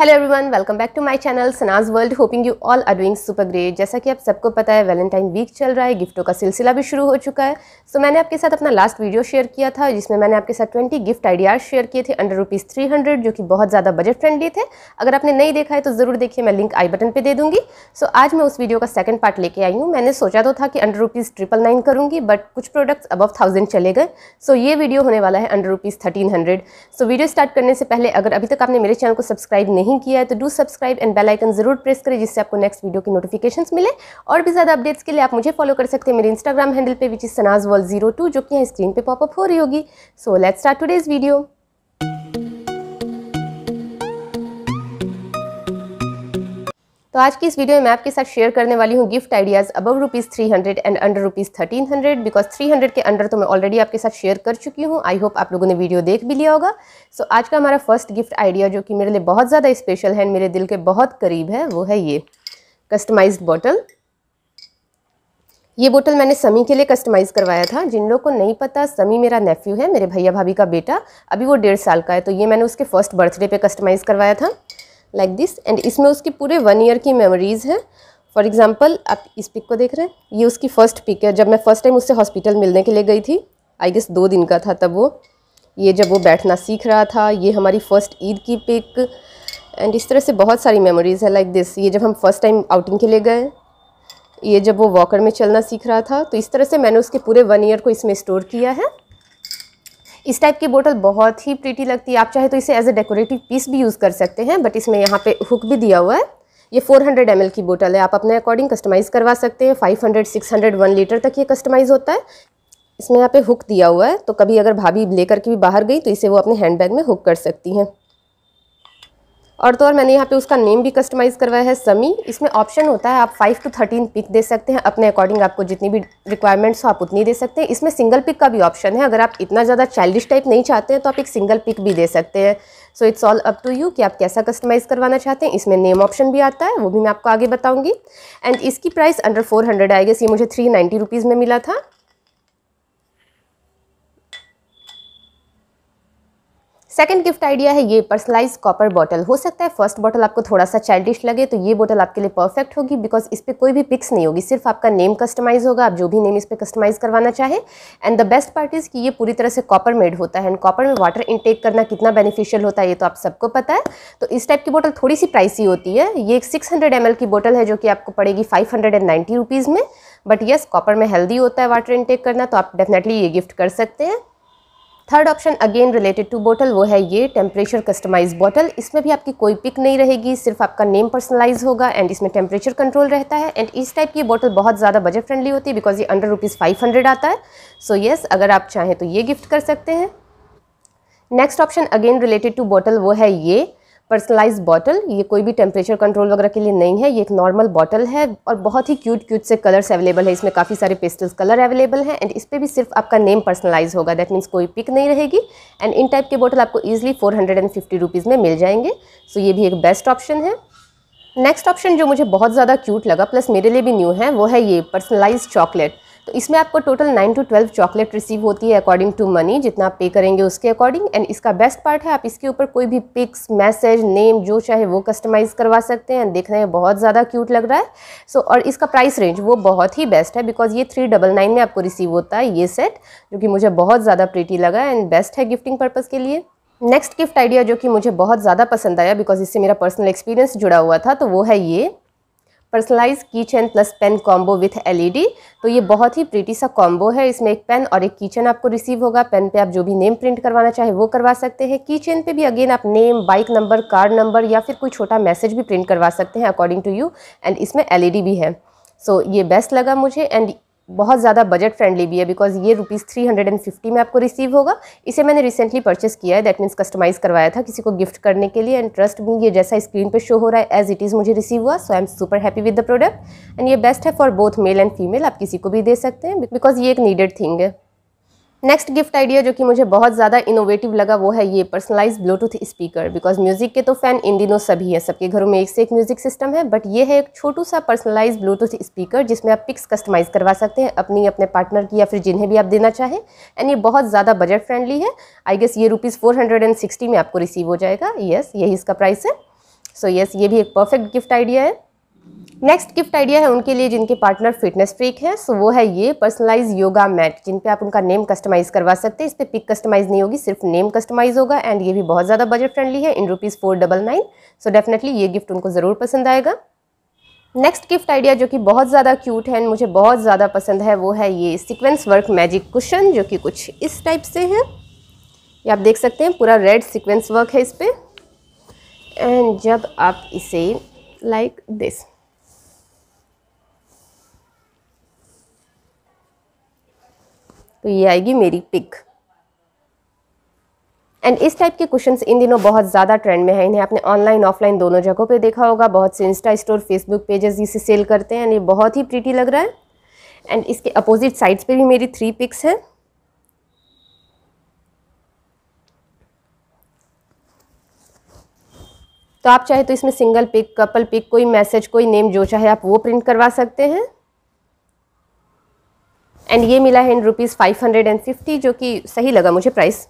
hello everyone welcome back to my channel Sana's world hoping you all are doing super great जैसा कि आप सबको पता है वैलेंटाइन वीक चल रहा है गिफ्टों का सिलसिला भी शुरू हो चुका है सो so, मैंने आपके साथ अपना लास्ट वीडियो शेयर किया था जिसमें मैंने आपके साथ 20 गिफ्ट आइडियाज़ शेयर किए थे अंडर रुपीज़ थ्री जो कि बहुत ज़्यादा बजट फ्रेंडली थे अगर आपने नहीं देखा है तो ज़रूर देखिए मैं लिंक आई बटन पर दे दूँगी सो so, आज मैं उस वीडियो का सेकंड पार्ट लेके आई हूँ मैंने सोचा तो था कि under rupees triple nine but कुछ प्रोडक्ट्स अबव थाउजेंड चले गए सो ये वीडियो होने वाला है under rupees thirteen hundred so video start करने से पहले अगर अभी तक आपने मेरे चैनल को सब्सक्राइब नहीं नहीं किया है तो do subscribe and bell icon जरूर प्रेस करें जिससे आपको नेक्स्ट वीडियो की नोटिफिकेशन मिले और भी ज़्यादा अपडेट्स के लिए आप मुझे फॉलो कर सकते हैं मेरे इंस्टाग्राम हैंडल पर which is Sana's world zero two जो कि यहाँ स्क्रीन पर पॉपअप हो रही होगी so let's start today's video तो आज की इस वीडियो में मैं आपके साथ शेयर करने वाली हूँ gift ideas above rupees three hundred and under rupees thirteen hundred because three hundred के अंडर तो मैं ऑलरेडी आपके साथ शेयर कर चुकी हूँ आई होप आप लोगों ने वीडियो देख भी लिया होगा सो so, आज का हमारा फर्स्ट गिफ्ट आइडिया जो कि मेरे लिए बहुत ज़्यादा स्पेशल है मेरे दिल के बहुत करीब है वो है ये कस्टमाइज बॉटल ये बोतल मैंने समी के लिए कस्टमाइज़ करवाया था जिन लोगों को नहीं पता समी मेरा नेफ्यू है मेरे भैया भाभी का बेटा अभी वो डेढ़ साल का है तो ये मैंने उसके फर्स्ट बर्थडे पे कस्टमाइज़ करवाया था लाइक दिस एंड इसमें उसकी पूरे वन ईयर की मेमोरीज़ है फॉर एग्ज़ाम्पल आप इस पिक को देख रहे हैं ये उसकी फ़र्स्ट पिक है जब मैं फ़र्स्ट टाइम उससे हॉस्पिटल मिलने के लिए गई थी आई गेस दो दिन का था तब वो ये जब वो बैठना सीख रहा था ये हमारी फ़र्स्ट ईद की पिक एंड इस तरह से बहुत सारी मेमोरीज़ है लाइक like दिस ये जब हम फर्स्ट टाइम आउटिंग के लिए गए ये जब वो वॉकर में चलना सीख रहा था तो इस तरह से मैंने उसके पूरे वन ईयर को इसमें स्टोर किया है इस टाइप की बोटल बहुत ही प्रीटी लगती है आप चाहे तो इसे एज ए डेकोरेटिव पीस भी यूज़ कर सकते हैं बट इसमें यहाँ पे हुक भी दिया हुआ है ये 400 हंड्रेड की बोटल है आप अपने अकॉर्डिंग कस्टमाइज़ करवा सकते हैं 500, 600, 1 लीटर तक ये कस्टमाइज़ होता है इसमें यहाँ पे हुक दिया हुआ है तो कभी अगर भाभी लेकर के भी बाहर गई तो इसे वो अपने हैंड में हुक कर सकती हैं और तो और मैंने यहाँ पे उसका नेम भी कस्टमाइज़ करवाया है समी इसमें ऑप्शन होता है आप फाइव टू थर्टीन पिक दे सकते हैं अपने अकॉर्डिंग आपको जितनी भी रिक्वायरमेंट्स हो आप उतनी दे सकते हैं इसमें सिंगल पिक का भी ऑप्शन है अगर आप इतना ज़्यादा चाइल्डिश टाइप नहीं चाहते हैं तो आप एक सिंगल पिक भी दे सकते हैं so it's all up to you कि आप कैसा कस्टमाइज़ करवाना चाहते हैं इसमें नेम ऑप्शन भी आता है वो भी मैं आपको आगे बताऊँगी एंड इसकी प्राइस अंडर फोर आएगी ये मुझे थ्री नाइन्टी में मिला था सेकंड गिफ्ट आइडिया है ये पर्सनलाइज कॉपर बॉटल हो सकता है फर्स्ट बॉटल आपको थोड़ा सा चाइल्डिश लगे तो ये बॉटल आपके लिए परफेक्ट होगी बिकॉज इस पर कोई भी पिक्स नहीं होगी सिर्फ आपका नेम कस्टमाइज होगा आप जो भी नेम इस पर कस्टमाइज करवाना चाहे and the best part is कि ये पूरी तरह से कॉपर मेड होता है एंड कॉपर में वाटर इनटेक करना कितना बेनिफिशियल होता है ये तो आप सबको पता है तो इस टाइप की बॉटल थोड़ी सी प्राइसी होती है ये एक सिक्स हंड्रेड की बॉटल है जो कि आपको पड़ेगी फाइव हंड्रेड में बट येस कॉपर में हेल्दी होता है वाटर इनटेक करना तो आप डेफिनेटली ये गिफ्ट कर सकते हैं third option again related to bottle वो है ये टेम्परेचर कस्टमाइज बॉटल इसमें भी आपकी कोई पिक नहीं रहेगी सिर्फ आपका नेम पर्सनलाइज होगा एंड इसमें टेम्परेचर कंट्रोल रहता है एंड इस टाइप की बोटल बहुत ज़्यादा बजट फ्रेंडली होती है बिकॉज ये अंडर रुपीज़ फाइव हंड्रेड आता है सो so, येस yes, अगर आप चाहें तो ये गिफ्ट कर सकते हैं next option again related to bottle वो है ये पर्सनलाइज बॉटल ये कोई भी टेम्परेचर कंट्रोल वगैरह के लिए नहीं है ये एक नॉर्मल बॉटल है और बहुत ही क्यूट क्यूट से कलर्स अवेलेबल है इसमें काफ़ी सारे पेस्टल्स कलर अवेलेबल हैं एंड इस पर भी सिर्फ आपका नेम पर्सनलाइज होगा दैट मीन्स कोई पिक नहीं रहेगी एंड इन टाइप के बॉटल आपको easily four hundred and fifty rupees में मिल जाएंगे सो so ये भी एक बेस्ट ऑप्शन है नेक्स्ट ऑप्शन जो मुझे बहुत ज़्यादा क्यूट लगा प्लस मेरे लिए भी न्यू है वो है ये पर्सनलाइज चॉकलेट तो इसमें आपको total nine to twelve chocolate receive होती है अकॉर्डिंग टू मनी जितना आप पे करेंगे उसके अकॉर्डिंग एंड इसका बेस्ट पार्ट है आप इसके ऊपर कोई भी पिक्स मैसेज नेम जो चाहे वो कस्टमाइज़ करवा सकते हैं देखने में बहुत ज़्यादा क्यूट लग रहा है सो so, और इसका प्राइस रेंज वो बहुत ही बेस्ट है बिकॉज ये थ्री डबल नाइन में आपको रिसीव होता है ये सेट जो कि मुझे बहुत ज़्यादा प्रीटी लगा एंड बेस्ट है गिफ्टिंग पर्पज़ के लिए नेक्स्ट गिफ्ट आइडिया जो कि मुझे बहुत ज़्यादा पसंद आया बिकॉज इससे मेरा पर्सनल एक्सपीरियंस जुड़ा हुआ था तो वो है ये personalize key plus pen combo with LED तो ये बहुत ही प्रीटी सा कॉम्बो है इसमें एक पेन और एक कीचन आपको रिसीव होगा पेन पे आप जो भी नेम प्रिंट करवाना चाहे वो करवा सकते हैं कीचन पे भी अगेन आप name bike number car number या फिर कोई छोटा मैसेज भी प्रिंट करवा सकते हैं अकॉर्डिंग टू यू एंड इसमें एल e भी है सो so, ये बेस्ट लगा मुझे एंड बहुत ज़्यादा बजट फ्रेंडली भी है बिकॉज ये rupees three hundred and fifty में आपको रिसीव होगा इसे मैंने रिसेंटली परचेस किया है दैट मीन्स कस्टमाइज़ करवाया था किसी को गिफ्ट करने के लिए एंड ट्रस्ट मी ये जैसा स्क्रीन पे शो हो रहा है एज इट इज़ मुझे रिसीव हुआ so I am super happy with the product and ये बेस्ट है for both male and female आप किसी को भी दे सकते हैं बिकॉज ये एक नीडेड थिंग है नेक्स्ट गिफ्ट आइडिया जो कि मुझे बहुत ज़्यादा इनोवेटिव लगा वो है ये personalise bluetooth speaker because music के तो फ़ैन इन दिनों सभी हैं सबके घरों में एक से एक म्यूज़िक सिस्टम है बट ये है एक छोटू सा पर्सनलाइज ब्लूटूथ स्पीकर जिसमें आप पिक्स कस्टमाइज़ करवा सकते हैं अपनी अपने पार्टनर की या फिर जिन्हें भी आप देना चाहें एंड ये बहुत ज़्यादा बजट फ्रेंडली है आई गेस ये रुपीज़ में आपको रिसीव हो जाएगा येस yes, यही इसका प्राइस है सो so, येस yes, ये भी एक परफेक्ट गिफ्ट आइडिया है नेक्स्ट गिफ्ट आइडिया है उनके लिए जिनके पार्टनर फिटनेस फ्रीक हैं सो वो है ये पर्सनलाइज योगा मैट जिन पे आप उनका नेम कस्टमाइज करवा सकते हैं इस पर पिक कस्टमाइज नहीं होगी सिर्फ नेम कस्टमाइज होगा एंड ये भी बहुत ज़्यादा बजट फ्रेंडली है in rupees four double nine so definitely ये गिफ्ट उनको ज़रूर पसंद आएगा नेक्स्ट गिफ्ट आइडिया जो कि बहुत ज़्यादा क्यूट है मुझे बहुत ज़्यादा पसंद है वो है ये सिक्वेंस वर्क मैजिक कुशन जो कि कुछ इस टाइप से है ये आप देख सकते हैं पूरा रेड सिक्वेंस वर्क है इस पर एंड जब आप इसे लाइक like दिस तो ये आएगी मेरी पिक एंड इस टाइप के क्वेश्चन इन दिनों बहुत ज़्यादा ट्रेंड में है इन्हें आपने ऑनलाइन ऑफलाइन दोनों जगहों पे देखा होगा बहुत से इंस्टा स्टोर फेसबुक पेजेस इसे सेल करते हैं ये बहुत ही प्रीटी लग रहा है एंड इसके अपोजिट साइड्स पे भी मेरी थ्री पिक्स हैं तो आप चाहे तो इसमें सिंगल पिक कपल पिक कोई मैसेज कोई नेम जो चाहे आप वो प्रिंट करवा सकते हैं एंड ये मिला है in rupees five hundred and fifty जो कि सही लगा मुझे प्राइस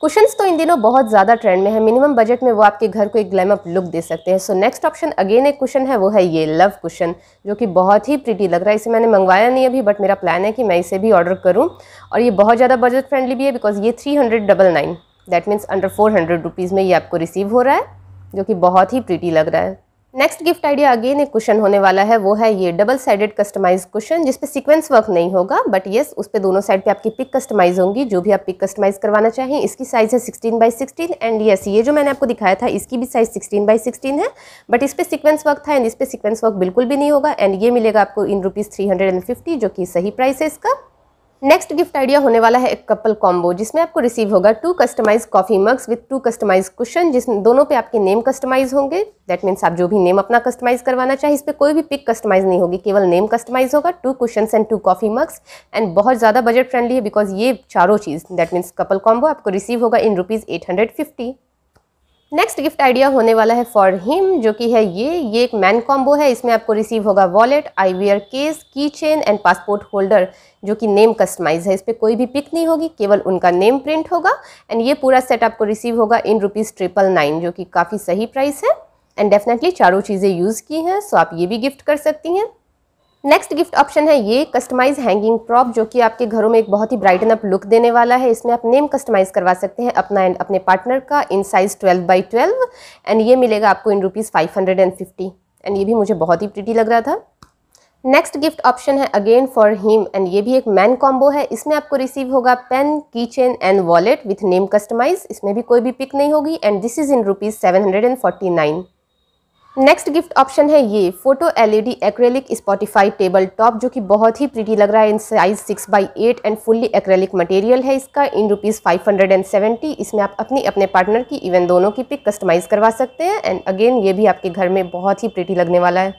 कुशंस तो इन दिनों बहुत ज़्यादा ट्रेंड में है मिनिमम बजट में वो आपके घर को एक ग्लैम अप लुक दे सकते हैं सो नेक्स्ट ऑप्शन अगेन एक कुशन है वो है ये लव कुशन जो कि बहुत ही प्रीटी लग रहा है इसे मैंने मंगवाया नहीं अभी बट मेरा प्लान है कि मैं इसे भी ऑर्डर करूँ और ये बहुत ज़्यादा बजट फ्रेंडली भी है बिकॉज ये three hundred double nine that means under four hundred rupees में ये आपको रिसीव हो रहा है जो कि बहुत ही प्रीटी लग रहा है नेक्स्ट गिफ्ट आइडिया अगेन एक क्वेश्चन होने वाला है वो है ये डबल साइडेड कस्टमाइज क्वेश्चन जिसपे सीक्वेंस वर्क नहीं होगा बट येस उस पर दोनों साइड पे आपकी पिक कस्टमाइज होंगी जो भी आप पिक कस्टमाइज करवाना चाहें इसकी साइज़ है 16 बाई 16 एंड येस ये जो मैंने आपको दिखाया था इसकी भी साइज़ 16 बाई 16 है बट इस पर सिक्वेंस वर्क था एंड इस पर सिक्वेंस वर्क बिल्कुल भी नहीं होगा एंड ये मिलेगा आपको इन रुपीज़ थ्री जो कि सही प्राइस है इसका नेक्स्ट गिफ्ट आइडिया होने वाला है एक कपल कॉम्बो जिसमें आपको रिसीव होगा two customise coffee mugs with two customise cushion जिसमें दोनों पे आपके नेम कस्टमाइज होंगे दैट मीन्स आप जो भी नेम अपना कस्टमाइज करवाना चाहे इस पर कोई भी पिक कस्टमाइज नहीं होगी केवल नेम कस्टमाइज होगा two cushion and two coffee mugs and बहुत ज़्यादा बजट फ्रेंडली है बिकॉज ये चारों चीज़ दैट मीन्स कपल कॉम्बो आपको रिसीव होगा in rupees eight hundred fifty next gift idea होने वाला है फॉर हिम जो कि है ये ये एक मैन कॉम्बो है इसमें आपको रिसीव होगा wallet or case key chain and passport holder जो कि नेम कस्टमाइज है इस पर कोई भी पिक नहीं होगी केवल उनका नेम प्रिंट होगा एंड ये पूरा सेट आपको रिसीव होगा इन रुपीज़ ट्रिपल नाइन जो कि काफ़ी सही प्राइस है एंड डेफिनेटली चारों चीज़ें यूज़ की हैं सो आप ये भी गिफ्ट कर सकती हैं नेक्स्ट गिफ्ट ऑप्शन है ये कस्टमाइज हैंगिंग प्रॉप जो कि आपके घरों में एक बहुत ही ब्राइटन अप लुक देने वाला है इसमें आप नेम कस्टमाइज करवा सकते हैं अपना एंड अपने पार्टनर का इन साइज 12 बाई 12 एंड ये मिलेगा आपको in rupees five hundred and fifty and ये भी मुझे बहुत ही प्रिटी लग रहा था नेक्स्ट गिफ्ट ऑप्शन है अगेन फॉर हिम एंड ये भी एक मैन कॉम्बो है इसमें आपको रिसीव होगा pen key chain and wallet with name customise इसमें भी कोई भी पिक नहीं होगी and this is in rupees seven hundred and forty nine next gift option है ये photo LED acrylic spotify table top जो कि बहुत ही प्रीटी लग रहा है in size six by eight and fully acrylic material है इसका in rupees five hundred and seventy इसमें आप अपनी अपने पार्टनर की इवन दोनों की पिक कस्टमाइज़ करवा सकते हैं एंड अगेन ये भी आपके घर में बहुत ही प्रीटी लगने वाला है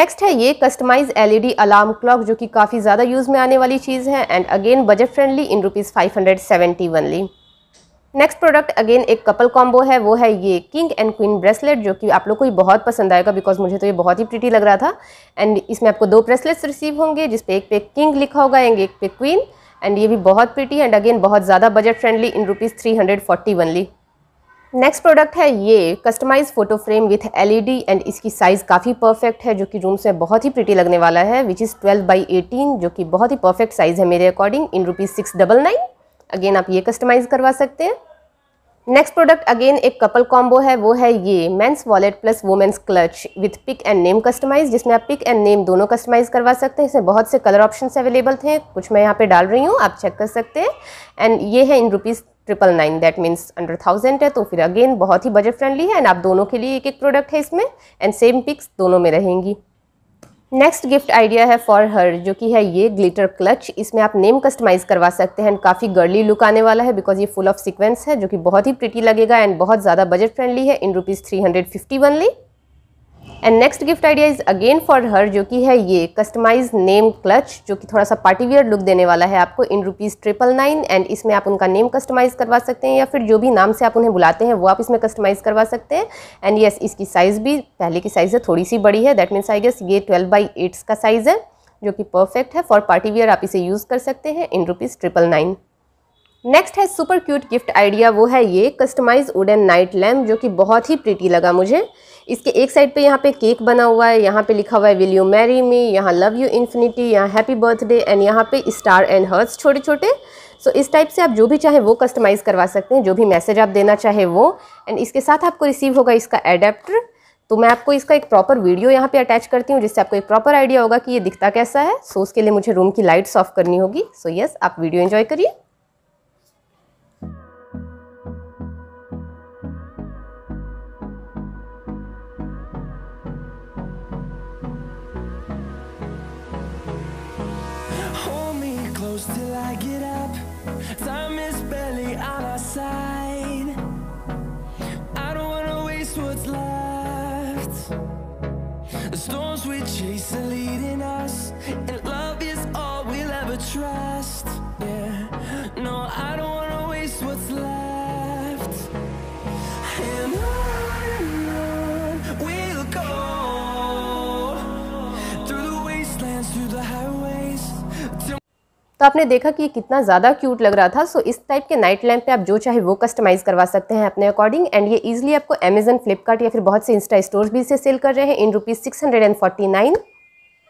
नेक्स्ट है ये कस्टमाइज एलईडी अलार्म क्लॉक जो कि काफ़ी ज़्यादा यूज़ में आने वाली चीज़ है and again budget friendly in rupees five hundred seventy only next product again एक कपल कॉम्बो है वो है ये किंग एंड क्वीन ब्रेसलेट जो कि आप लोग को ही बहुत पसंद आएगा बिकॉज मुझे तो ये बहुत ही प्रिटी लग रहा था एंड इसमें आपको दो ब्रेसलेट्स रिसीव होंगे जिसपे एक पे किंग लिखा होगा एंड एक पे क्वीन एंड ये भी बहुत प्रिटी एंड अगेन बहुत ज़्यादा budget friendly in rupees three hundred forty ली नेक्स्ट प्रोडक्ट है ये कस्टमाइज फोटो फ्रेम विथ डी एंड इसकी साइज़ काफ़ी परफेक्ट है जो कि रूम से बहुत ही प्रिटी लगने वाला है which is twelve by eighteen जो कि बहुत ही परफेक्ट साइज़ है मेरे according in rupees six double nine again आप ये कस्टमाइज करवा सकते हैं नेक्स्ट प्रोडक्ट अगेन एक कपल कॉम्बो है वो है ये men's wallet plus women's clutch with pick and name customise जिसमें आप पिक एंड नेम दोनों कस्टमाइज करवा सकते हैं इसमें बहुत से कलर ऑप्शन अवेलेबल थे कुछ मैं यहाँ पे डाल रही हूँ आप चेक कर सकते हैं एंड ये है in rupees triple nine that means under thousand है तो फिर अगेन बहुत ही बजट फ्रेंडली है एंड आप दोनों के लिए एक एक प्रोडक्ट है इसमें एंड सेम पिक्स दोनों में रहेंगी नेक्स्ट गिफ्ट आइडिया है फॉर हर जो कि है ये ग्लिटर क्लच इसमें आप नेम कस्टमाइज़ करवा सकते हैं एंड काफ़ी गर्ली लुक आने वाला है बिकॉज ये फुल ऑफ सीक्वेंस है जो कि बहुत ही प्रिटी लगेगा एंड बहुत ज़्यादा बजट फ्रेंडली है in rupees three hundred fifty only and next gift idea is again for her जो कि है ये कस्टमाइज नेम क्लच जो कि थोड़ा सा पार्टीवियर लुक देने वाला है आपको in rupees triple nine and इसमें आप उनका नेम कस्टमाइज़ करवा सकते हैं या फिर जो भी नाम से आप उन्हें बुलाते हैं वो आप इसमें कस्टमाइज़ करवा सकते हैं एंड येस इसकी साइज़ भी पहले की साइज़ से थोड़ी सी बड़ी है दैट मीन्स आई गेस ये ट्वेल्व बाई एट्स का साइज़ है जो कि परफेक्ट है फॉर पार्टी वियर आप इसे यूज़ कर सकते हैं in rupees triple nine next है सुपर क्यूट गिफ्ट आइडिया वो है ये कस्टमाइज वुडन नाइट लैम्प जो कि बहुत ही प्रीटी लगा मुझे इसके एक साइड पे यहाँ पे केक बना हुआ है यहाँ पे लिखा हुआ है विल यू मैरी मी यहाँ लव यू इन्फिनिटी यहाँ हैप्पी बर्थडे एंड यहाँ पे स्टार एंड हर्ट्स छोटे छोटे सो so, इस टाइप से आप जो भी चाहे वो कस्टमाइज़ करवा सकते हैं जो भी मैसेज आप देना चाहे वो एंड इसके साथ आपको रिसीव होगा इसका एडेप्टर तो मैं आपको इसका एक प्रॉपर वीडियो यहाँ पे अटैच करती हूँ जिससे आपको एक प्रॉपर आइडिया होगा कि ये दिखता कैसा है सो so, उसके लिए मुझे रूम की लाइट्स ऑफ करनी होगी सो so, यस yes, आप वीडियो इन्जॉय करिए close till I get up Time is barely on our side I don't wanna waste what's left The storms we chase are leading us And love is all we'll ever trust तो आपने देखा कि ये कितना ज़्यादा cute लग रहा था सो इस टाइप के नाइट लैम्प पे आप जो चाहे वो कस्टमाइज़ करवा सकते हैं अपने अकॉर्डिंग एंड ये इजिली आपको अमेजन फ्लिपकार्ट या फिर बहुत से इंस्टा स्टोर्स भी इसे सेल कर रहे हैं in rupees six hundred and forty nine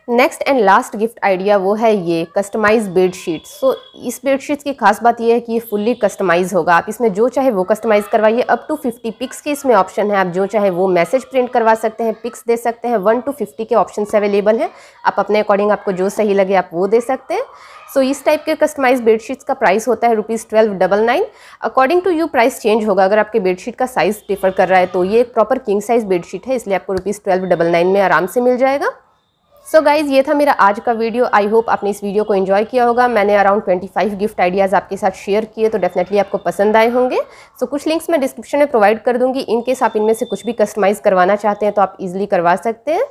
next and last gift idea वो है ये कस्टमाइज बेडशीट सो इस बेडशीट्स की खास बात ये है कि ये फुल्ली कस्टमाइज होगा आप इसमें जो चाहे वो कस्टमाइज़ करवाइए अप टू 50 पिक्स के इसमें ऑप्शन है आप जो चाहे वो मैसेज प्रिंट करवा सकते हैं पिक्स दे सकते हैं वन टू फिफ्टी के ऑप्शन अवेलेबल हैं आप अपने अकॉर्डिंग आपको जो सही लगे आप वो दे सकते हैं सो so, इस टाइप के कस्टमाइज बेडशीट्स का प्राइस होता है rupees twelve double nine according to you price change होगा अगर आपके बेडशीट का साइज़ डिफर कर रहा है तो ये एक प्रॉपर किंग साइज़ बेडशीट है इसलिए आपको रुपीज़ ट्वेल्व डबल नाइन में आराम से मिल जाएगा सो so गाइज़ ये था मेरा आज का वीडियो आई होप आपने इस वीडियो को एंजॉय किया होगा मैंने अराउंड 25 गिफ्ट आइडियाज़ आपके साथ शेयर किए तो डेफिनेटली आपको पसंद आए होंगे सो so कुछ लिंक्स मैं डिस्क्रिप्शन में प्रोवाइड कर दूंगी इन केस आप इनमें से कुछ भी कस्टमाइज़ करवाना चाहते हैं तो आप इजीली करवा सकते हैं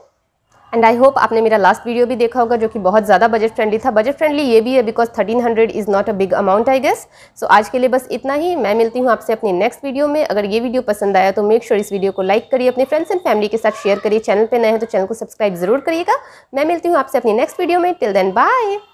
एंड आई होप आपने मेरा लास्ट वीडियो भी देखा होगा जो कि बहुत ज़्यादा बजट फ्रेंडली था बजट फ्रेंडली ये भी है because thirteen hundred is not a big amount I guess so आज के लिए बस इतना ही मैं मिलती हूँ आपसे अपनी नेक्स्ट वीडियो में अगर ये वीडियो पसंद आया तो मेक श्योर sure इस वीडियो को लाइक करिए अपने फ्रेंड्स एंड फैमिली के साथ शेयर करिए चैनल पर नए हैं तो चैनल को सब्सक्राइब जरूर करिएगा मैं मिलती हूँ आपसे अपनी नेक्स्ट वीडियो में टिल देन बाय